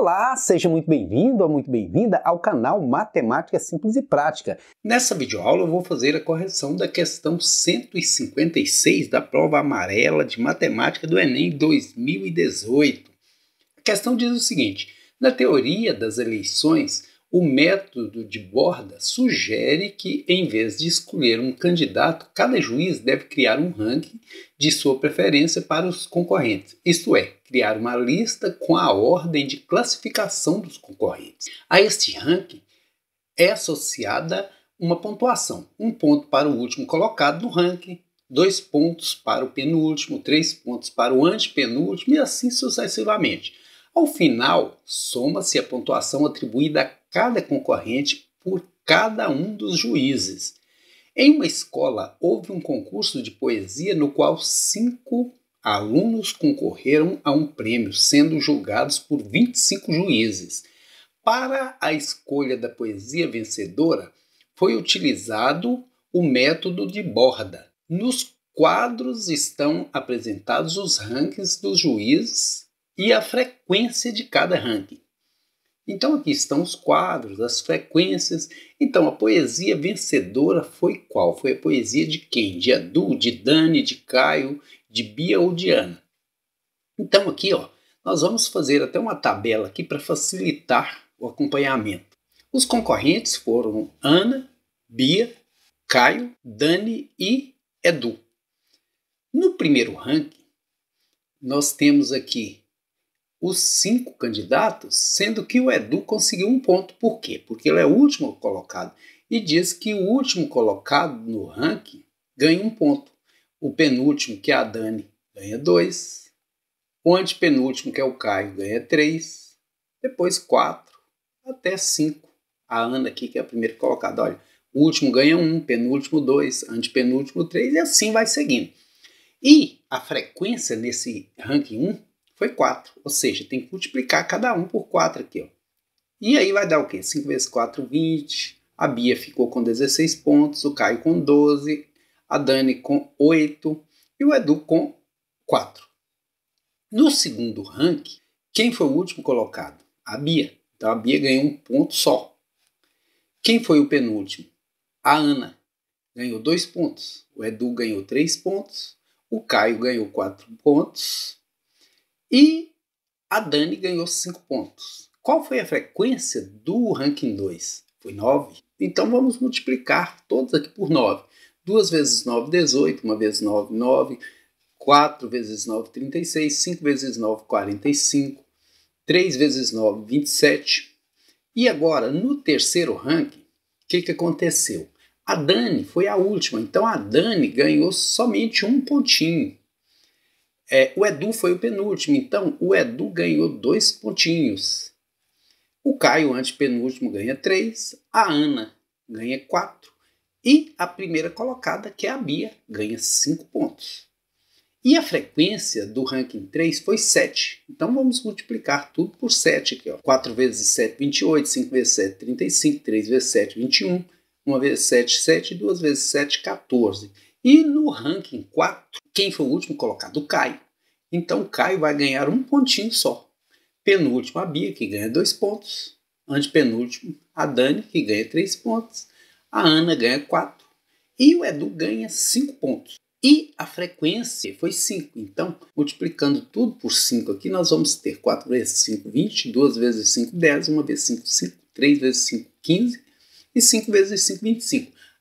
Olá, seja muito bem-vindo ou muito bem-vinda ao canal Matemática Simples e Prática. Nessa videoaula eu vou fazer a correção da questão 156 da prova amarela de matemática do Enem 2018. A questão diz o seguinte: na teoria das eleições, o método de borda sugere que, em vez de escolher um candidato, cada juiz deve criar um ranking de sua preferência para os concorrentes, isto é, criar uma lista com a ordem de classificação dos concorrentes. A este ranking é associada uma pontuação: um ponto para o último colocado no ranking, dois pontos para o penúltimo, três pontos para o antepenúltimo e assim sucessivamente. Ao final, soma-se a pontuação atribuída a cada concorrente por cada um dos juízes. Em uma escola, houve um concurso de poesia no qual cinco alunos concorreram a um prêmio, sendo julgados por 25 juízes. Para a escolha da poesia vencedora, foi utilizado o método de borda. Nos quadros estão apresentados os rankings dos juízes e a frequência de cada ranking. Então aqui estão os quadros, as frequências. Então a poesia vencedora foi qual? Foi a poesia de quem? De Adu, de Dani, de Caio, de Bia ou de Ana? Então aqui, ó, nós vamos fazer até uma tabela aqui para facilitar o acompanhamento. Os concorrentes foram Ana, Bia, Caio, Dani e Edu. No primeiro ranking, nós temos aqui os cinco candidatos, sendo que o Edu conseguiu um ponto. Por quê? Porque ele é o último colocado. E diz que o último colocado no ranking ganha um ponto. O penúltimo, que é a Dani, ganha dois. O antepenúltimo, que é o Caio, ganha três. Depois quatro, até cinco. A Ana aqui, que é a primeira colocada. Olha, o último ganha um, penúltimo dois, antepenúltimo três, e assim vai seguindo. E a frequência nesse ranking 1 foi 4. Ou seja, tem que multiplicar cada um por 4 aqui. Ó. E aí vai dar o quê? 5 vezes 4, 20. A Bia ficou com 16 pontos, o Caio com 12, a Dani com 8 e o Edu com 4. No segundo ranking, quem foi o último colocado? A Bia. Então a Bia ganhou um ponto só. Quem foi o penúltimo? A Ana ganhou dois pontos. O Edu ganhou três pontos. O Caio ganhou quatro pontos. E a Dani ganhou 5 pontos. Qual foi a frequência do ranking 2? Foi 9? Então vamos multiplicar todos aqui por 9. 2 vezes 9, 18. 1 vezes 9, 9. 4 vezes 9, 36. 5 vezes 9, 45. 3 vezes 9, 27. E agora, no terceiro ranking, o que, que aconteceu? A Dani foi a última, então a Dani ganhou somente um pontinho. É, o Edu foi o penúltimo, então o Edu ganhou dois pontinhos. O Caio, antepenúltimo, ganha três. A Ana ganha quatro. E a primeira colocada, que é a Bia, ganha cinco pontos. E a frequência do ranking 3 foi 7. Então vamos multiplicar tudo por 7 aqui. Ó. 4 vezes 7, 28. 5 vezes 7, 35. 3 vezes 7, 21. 1 vezes 7, 7. 2 vezes 7, 14. E no ranking 4, quem foi o último colocado? Caio. Então o Caio vai ganhar um pontinho só. Penúltimo a Bia, que ganha dois pontos. Antepenúltimo a Dani, que ganha três pontos. A Ana ganha quatro. E o Edu ganha cinco pontos. E a frequência foi 5. Então, multiplicando tudo por 5 aqui, nós vamos ter 4 vezes 5, 20, 2 vezes 5, 10, 1 vezes 5, 5, 3 vezes 5, 15 e 5 vezes 5, 25.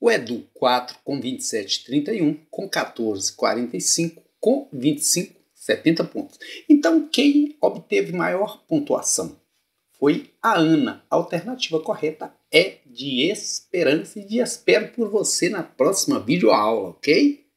o Edu 4 com 27,31, com 14,45, com 25, 70 pontos. Então, quem obteve maior pontuação foi a Ana. A alternativa correta é de esperança e de espero por você na próxima videoaula, ok?